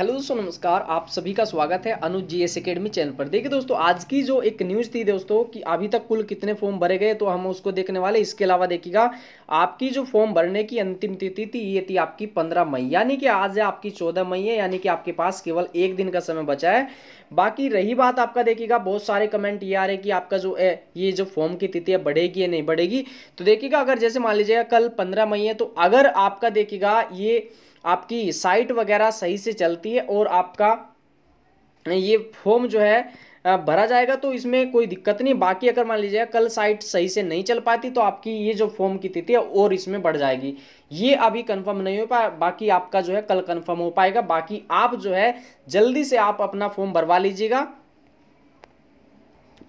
hello दोस्तों नमस्कार आप सभी का स्वागत है Anuj ji S academy channel पर देखिए दोस्तों आज की जो एक न्यूज़ थी दोस्तों कि अभी तक कुल कितने फॉर्म भरे गए तो हम उसको देखने वाले इसके अलावा देखिएगा आपकी जो फॉर्म भरने की अंतिम तिथि थी ये थी आपकी पंद्रह मई यानी कि आज है आपकी चौदह मई है यानी कि आपके पास केवल एक दिन का समय बचा है बाकी रही बात आपका देखिएगा बहुत सारे कमेंट ये आ रहे कि आपका जो है ये जो फॉर्म की तिथि है बढ़ेगी या नहीं बढ़ेगी तो देखिएगा अगर जैसे मान लीजिएगा कल पंद्रह मई है तो अगर आपका देखिएगा ये आपकी साइट वगैरह सही से चलती है और आपका ये फॉर्म जो है भरा जाएगा तो इसमें कोई दिक्कत नहीं बाकी अगर मान लीजिए कल साइट सही से नहीं चल पाती तो आपकी ये जो फॉर्म की तिथि है और इसमें बढ़ जाएगी ये अभी कंफर्म नहीं हो पाया बाकी आपका जो है कल कंफर्म हो पाएगा बाकी आप जो है जल्दी से आप अपना फॉर्म भरवा लीजिएगा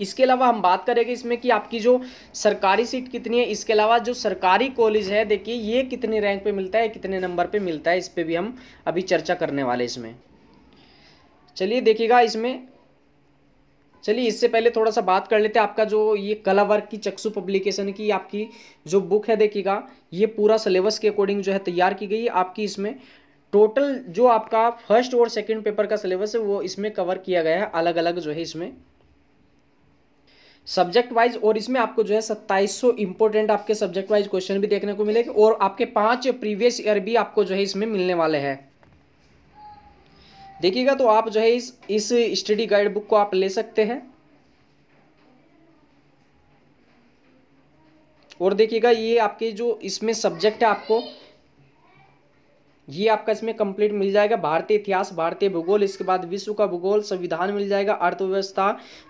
इसके अलावा हम बात करेंगे इसमें कि आपकी जो सरकारी सीट कितनी है इसके अलावा जो सरकारी कॉलेज है देखिए ये कितने रैंक पे मिलता है कितने नंबर पे मिलता है इस पर भी हम अभी चर्चा करने वाले इसमें चलिए देखिएगा इसमें चलिए इससे पहले थोड़ा सा बात कर लेते हैं आपका जो ये कला वर्ग की चक्षु पब्लिकेशन की आपकी जो बुक है देखिएगा ये पूरा सिलेबस के अकॉर्डिंग जो है तैयार की गई है आपकी इसमें टोटल जो आपका फर्स्ट और सेकंड पेपर का सिलेबस है वो इसमें कवर किया गया है अलग अलग जो है इसमें सब्जेक्ट वाइज और इसमें आपको जो है सत्ताईस सौ इंपॉर्टेंट आपके सब्जेक्ट वाइज क्वेश्चन भी देखने को मिलेगा और आपके पांच प्रीवियस ईयर भी आपको जो है इसमें मिलने वाले हैं देखिएगा तो आप जो है इस इस स्टडी गाइड बुक को आप ले सकते हैं और देखिएगा ये आपके जो इसमें सब्जेक्ट है आपको ये आपका इसमें कंप्लीट मिल जाएगा भारतीय इतिहास भारतीय भूगोल इसके बाद विश्व का भूगोल संविधान मिल जाएगा अर्थव्यवस्था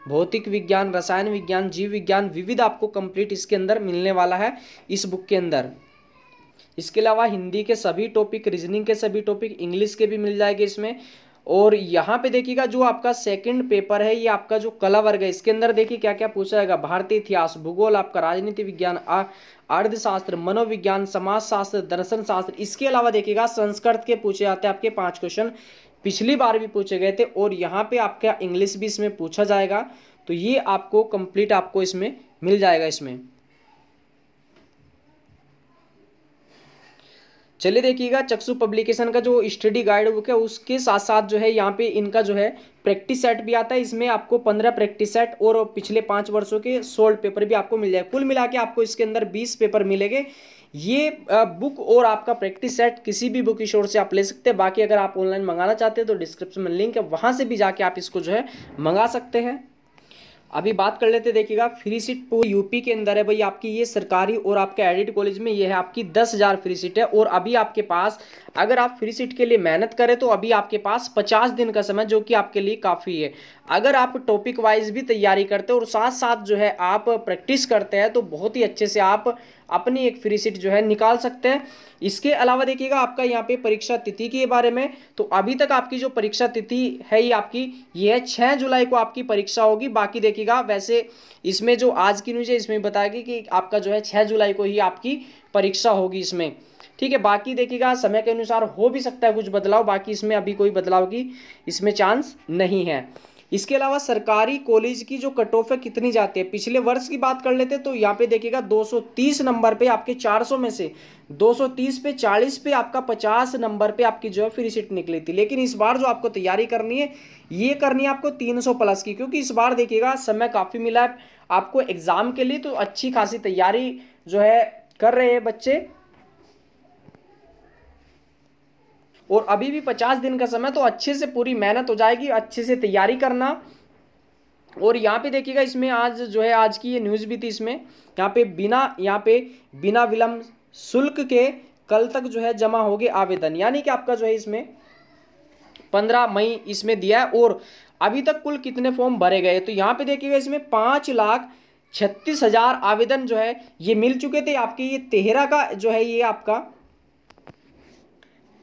भौतिक विज्ञान रसायन विज्ञान जीव विज्ञान विविध आपको कंप्लीट इसके अंदर मिलने वाला है इस बुक के अंदर इसके अलावा हिंदी के सभी टॉपिक रीजनिंग के सभी टॉपिक इंग्लिश के भी मिल जाएंगे इसमें और यहाँ पे देखिएगा जो आपका सेकंड पेपर है ये आपका जो कला वर्ग है इसके अंदर देखिए क्या क्या पूछा जाएगा भारतीय इतिहास भूगोल आपका राजनीति विज्ञान अर्धशास्त्र मनोविज्ञान समाजशास्त्र दर्शन शास्त्र इसके अलावा देखिएगा संस्कृत के पूछे जाते हैं आपके पांच क्वेश्चन पिछली बार भी पूछे गए थे और यहाँ पे आपका इंग्लिश भी इसमें पूछा जाएगा तो ये आपको कंप्लीट आपको इसमें मिल जाएगा इसमें चलिए देखिएगा चक्षु पब्लिकेशन का जो स्टडी गाइड बुक है उसके साथ साथ जो है यहाँ पे इनका जो है प्रैक्टिस सेट भी आता है इसमें आपको पंद्रह प्रैक्टिस सेट और पिछले पाँच वर्षों के सोल्ड पेपर भी आपको मिल जाएगा कुल मिला के आपको इसके अंदर बीस पेपर मिलेंगे ये बुक और आपका प्रैक्टिस सेट किसी भी बुक स्टोर से आप ले सकते हैं बाकी अगर आप ऑनलाइन मंगाना चाहते हैं तो डिस्क्रिप्शन में लिंक है वहाँ से भी जाके आप इसको जो है मंगा सकते हैं अभी बात कर लेते देखिएगा फ्री सीट पूरी यूपी के अंदर है भाई आपकी ये सरकारी और आपके एडिट कॉलेज में ये है आपकी दस हज़ार फ्री सीट है और अभी आपके पास अगर आप फ्री सीट के लिए मेहनत करें तो अभी आपके पास पचास दिन का समय जो कि आपके लिए काफ़ी है अगर आप टॉपिक वाइज भी तैयारी करते हो और साथ साथ जो है आप प्रैक्टिस करते हैं तो बहुत ही अच्छे से आप अपनी एक फ्री सीट जो है निकाल सकते हैं इसके अलावा देखिएगा आपका यहाँ पे परीक्षा तिथि के बारे में तो अभी तक आपकी जो परीक्षा तिथि है ये आपकी ये है छः जुलाई को आपकी परीक्षा होगी बाकी देखिएगा वैसे इसमें जो आज की न्यूज है इसमें बताएगी कि आपका जो है छः जुलाई को ही आपकी परीक्षा होगी इसमें ठीक है बाकी देखिएगा समय के अनुसार हो भी सकता है कुछ बदलाव बाकी इसमें अभी कोई बदलाव की इसमें चांस नहीं है इसके अलावा सरकारी कॉलेज की जो कट ऑफ है कितनी जाती है पिछले वर्ष की बात कर लेते हैं तो यहाँ पे देखिएगा 230 नंबर पे आपके 400 में से 230 पे 40 पे आपका 50 नंबर पे आपकी जो है फ्री सीट निकली थी लेकिन इस बार जो आपको तैयारी करनी है ये करनी है आपको 300 प्लस की क्योंकि इस बार देखिएगा समय काफ़ी मिला है आपको एग्ज़ाम के लिए तो अच्छी खासी तैयारी जो है कर रहे हैं बच्चे और अभी भी पचास दिन का समय तो अच्छे से पूरी मेहनत हो जाएगी अच्छे से तैयारी करना और यहाँ पे देखिएगा इसमें आज जो है आज की ये न्यूज़ भी थी इसमें यहाँ पे बिना यहाँ पे बिना विलम्ब शुल्क के कल तक जो है जमा गए आवेदन यानी कि आपका जो है इसमें पंद्रह मई इसमें दिया है और अभी तक कुल कितने फॉर्म भरे गए तो यहाँ पे देखिएगा इसमें पाँच लाख छत्तीस हज़ार आवेदन जो है ये मिल चुके थे आपके ये तेहरा का जो है ये आपका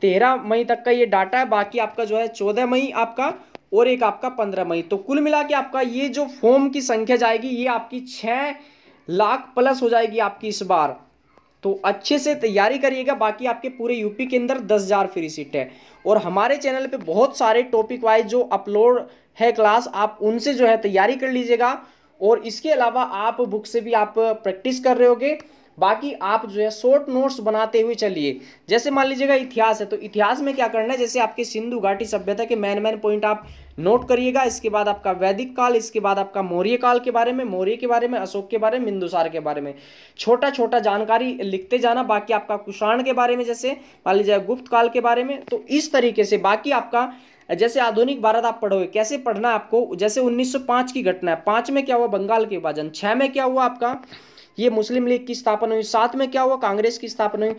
तेरह मई तक का ये डाटा है बाकी आपका जो है चौदह मई आपका और एक आपका पंद्रह मई तो कुल मिला के आपका ये जो फॉर्म की संख्या जाएगी ये आपकी छः लाख प्लस हो जाएगी आपकी इस बार तो अच्छे से तैयारी करिएगा बाकी आपके पूरे यूपी के अंदर दस हज़ार फ्री सीट है और हमारे चैनल पे बहुत सारे टॉपिक वाइज जो अपलोड है क्लास आप उनसे जो है तैयारी कर लीजिएगा और इसके अलावा आप बुक से भी आप प्रैक्टिस कर रहे होगे बाकी आप जो है शॉर्ट नोट्स बनाते हुए चलिए जैसे मान लीजिएगा इतिहास है तो इतिहास में क्या करना है जैसे आपके सिंधु घाटी सभ्यता के मैन मैन पॉइंट आप नोट करिएगा इसके बाद आपका वैदिक काल इसके बाद आपका मौर्य काल के बारे में मौर्य के बारे में अशोक के बारे में बिंदुसार के बारे में छोटा छोटा जानकारी लिखते जाना बाकी आपका कुषाण के बारे में जैसे मान लीजिए गुप्त काल के बारे में तो इस तरीके से बाकी आपका जैसे आधुनिक भारत आप पढ़ोगे कैसे पढ़ना आपको जैसे 1905 की घटना है पांच में क्या हुआ बंगाल के विभाजन छह में क्या हुआ आपका ये मुस्लिम लीग की स्थापना हुई साथ में क्या हुआ कांग्रेस की स्थापना हुई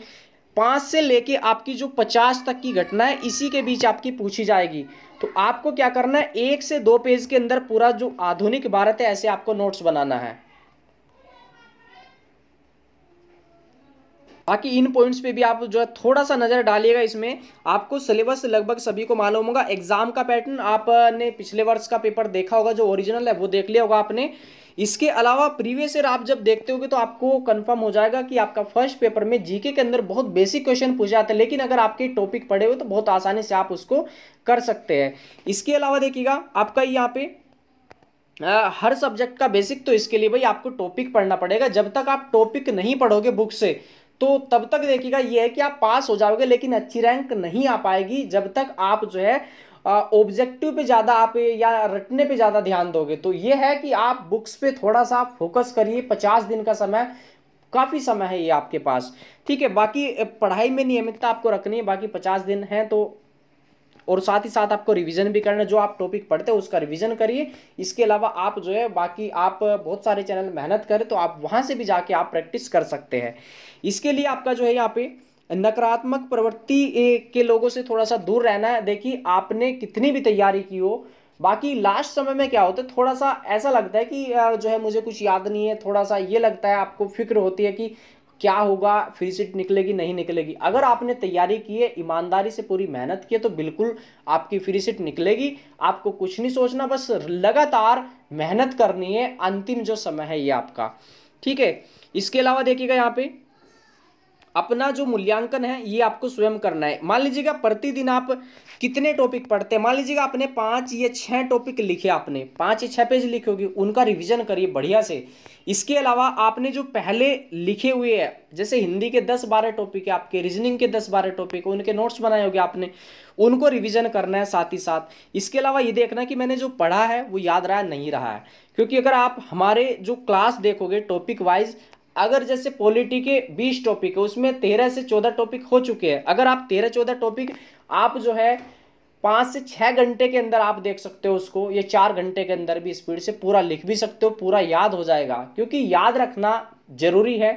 पाँच से लेके आपकी जो पचास तक की घटना है इसी के बीच आपकी पूछी जाएगी तो आपको क्या करना है एक से दो पेज के अंदर पूरा जो आधुनिक भारत है ऐसे आपको नोट्स बनाना है बाकी इन पॉइंट्स पे भी आप जो है थोड़ा सा नज़र डालिएगा इसमें आपको सिलेबस लगभग सभी को मालूम होगा एग्जाम का पैटर्न आपने पिछले वर्ष का पेपर देखा होगा जो ओरिजिनल है वो देख लिया होगा आपने इसके अलावा प्रीवियस ईयर आप जब देखते होगे तो आपको कंफर्म हो जाएगा कि आपका फर्स्ट पेपर में जीके के अंदर बहुत बेसिक क्वेश्चन पूछे जाते हैं लेकिन अगर आपके टॉपिक पढ़े हो तो बहुत आसानी से आप उसको कर सकते हैं इसके अलावा देखिएगा आपका यहाँ पे आ, हर सब्जेक्ट का बेसिक तो इसके लिए भाई आपको टॉपिक पढ़ना पड़ेगा जब तक आप टॉपिक नहीं पढ़ोगे बुक से तो तब तक देखिएगा ये है कि आप पास हो जाओगे लेकिन अच्छी रैंक नहीं आ पाएगी जब तक आप जो है ऑब्जेक्टिव पे ज़्यादा आप या रटने पे ज़्यादा ध्यान दोगे तो ये है कि आप बुक्स पे थोड़ा सा फोकस करिए पचास दिन का समय काफ़ी समय है ये आपके पास ठीक है बाकी पढ़ाई में नियमितता आपको रखनी है बाकी पचास दिन है तो और साथ ही साथ आपको रिवीजन भी करना जो आप टॉपिक पढ़ते हो उसका रिवीजन करिए इसके अलावा आप जो है बाकी आप बहुत सारे चैनल मेहनत करें तो आप वहाँ से भी जाके आप प्रैक्टिस कर सकते हैं इसके लिए आपका जो है यहाँ पे नकारात्मक प्रवृत्ति के लोगों से थोड़ा सा दूर रहना है देखिए आपने कितनी भी तैयारी की हो बाकी लास्ट समय में क्या होता है थोड़ा सा ऐसा लगता है कि जो है मुझे कुछ याद नहीं है थोड़ा सा ये लगता है आपको फिक्र होती है कि क्या होगा फ्री सीट निकलेगी नहीं निकलेगी अगर आपने तैयारी की है ईमानदारी से पूरी मेहनत की है तो बिल्कुल आपकी फ्री सीट निकलेगी आपको कुछ नहीं सोचना बस लगातार मेहनत करनी है अंतिम जो समय है ये आपका ठीक है इसके अलावा देखिएगा यहाँ पे अपना जो मूल्यांकन है ये आपको स्वयं करना है मान लीजिएगा प्रतिदिन आप कितने टॉपिक पढ़ते हैं मान लीजिएगा आपने पांच या छह टॉपिक लिखे आपने पांच या छह पेज लिखे होगी उनका रिविजन करिए बढ़िया से इसके अलावा आपने जो पहले लिखे हुए हैं जैसे हिंदी के दस बारह टॉपिक है आपके रीजनिंग के दस बारह टॉपिक उनके नोट्स बनाए होंगे आपने उनको रिवीजन करना है साथ ही साथ इसके अलावा ये देखना कि मैंने जो पढ़ा है वो याद रहा नहीं रहा है क्योंकि अगर आप हमारे जो क्लास देखोगे टॉपिक वाइज अगर जैसे पॉलिटी के बीस टॉपिक है उसमें तेरह से चौदह टॉपिक हो चुके हैं अगर आप तेरह चौदह टॉपिक आप जो है पाँच से छः घंटे के अंदर आप देख सकते हो उसको ये चार घंटे के अंदर भी स्पीड से पूरा लिख भी सकते हो पूरा याद हो जाएगा क्योंकि याद रखना जरूरी है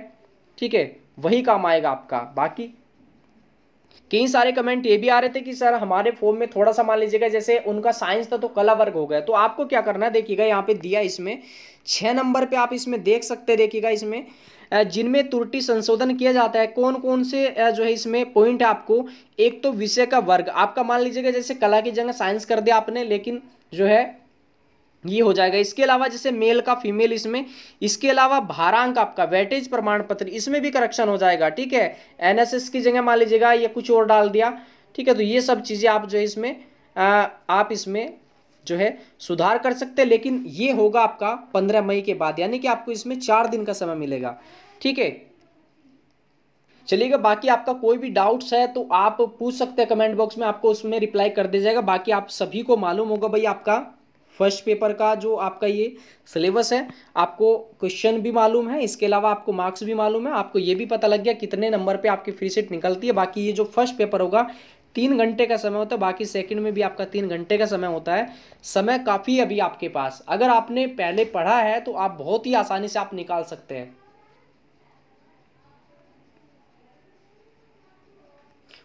ठीक है वही काम आएगा आपका बाकी कई सारे कमेंट ये भी आ रहे थे कि सर हमारे फॉर्म में थोड़ा सा मान लीजिएगा जैसे उनका साइंस था तो कला वर्ग हो गया तो आपको क्या करना है देखिएगा यहाँ पे दिया इसमें छः नंबर पे आप इसमें देख सकते देखिएगा इसमें जिनमें त्रुटि संशोधन किया जाता है कौन कौन से जो है इसमें पॉइंट आपको एक तो विषय का वर्ग आपका मान लीजिएगा जैसे कला की जगह साइंस कर दिया आपने लेकिन जो है ये हो जाएगा इसके अलावा जैसे मेल का फीमेल इसमें इसके अलावा भारांक आपका वेटेज प्रमाण पत्र इसमें भी करेक्शन हो जाएगा ठीक है एनएसएस की जगह मान लीजिएगा या कुछ और डाल दिया ठीक है तो ये सब चीज़ें आप जो है इसमें आ, आप इसमें जो है सुधार कर सकते हैं लेकिन ये होगा आपका पंद्रह मई के बाद यानी कि आपको इसमें चार दिन का समय मिलेगा ठीक है चलिएगा बाकी आपका कोई भी डाउट्स है तो आप पूछ सकते हैं कमेंट बॉक्स में आपको उसमें रिप्लाई कर दिया जाएगा बाकी आप सभी को मालूम होगा भाई आपका फर्स्ट पेपर का जो आपका ये सिलेबस है आपको क्वेश्चन भी मालूम है इसके अलावा आपको मार्क्स भी मालूम है आपको ये भी पता लग गया कितने नंबर पे आपकी फ्री सीट निकलती है बाकी ये जो फर्स्ट पेपर होगा तीन घंटे का समय होता है बाकी सेकंड में भी आपका तीन घंटे का समय होता है समय काफ़ी अभी आपके पास अगर आपने पहले पढ़ा है तो आप बहुत ही आसानी से आप निकाल सकते हैं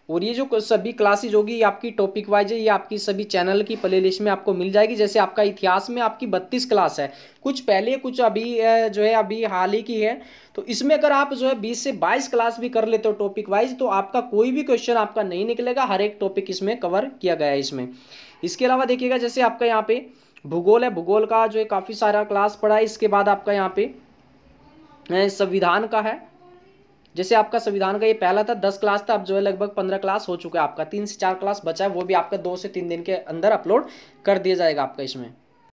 और ये जो सभी क्लासेज होगी आपकी टॉपिक वाइज है ये आपकी सभी चैनल की प्ले लिस्ट में आपको मिल जाएगी जैसे आपका इतिहास में आपकी बत्तीस क्लास है कुछ पहले कुछ अभी जो है अभी हाल ही की है तो इसमें अगर आप जो है बीस से बाईस क्लास भी कर लेते हो टॉपिक वाइज तो आपका कोई भी क्वेश्चन आपका नहीं निकलेगा हर एक टॉपिक इसमें कवर किया गया है इसमें इसके अलावा देखिएगा जैसे आपका यहाँ पे भूगोल है भूगोल का जो है काफ़ी सारा क्लास पड़ा है इसके बाद आपका यहाँ पे संविधान का है जैसे आपका संविधान का ये पहला था दस क्लास था अब जो है लगभग पंद्रह क्लास हो चुका है आपका तीन से चार क्लास बचा है वो भी आपका दो से तीन दिन के अंदर अपलोड कर दिया जाएगा आपका इसमें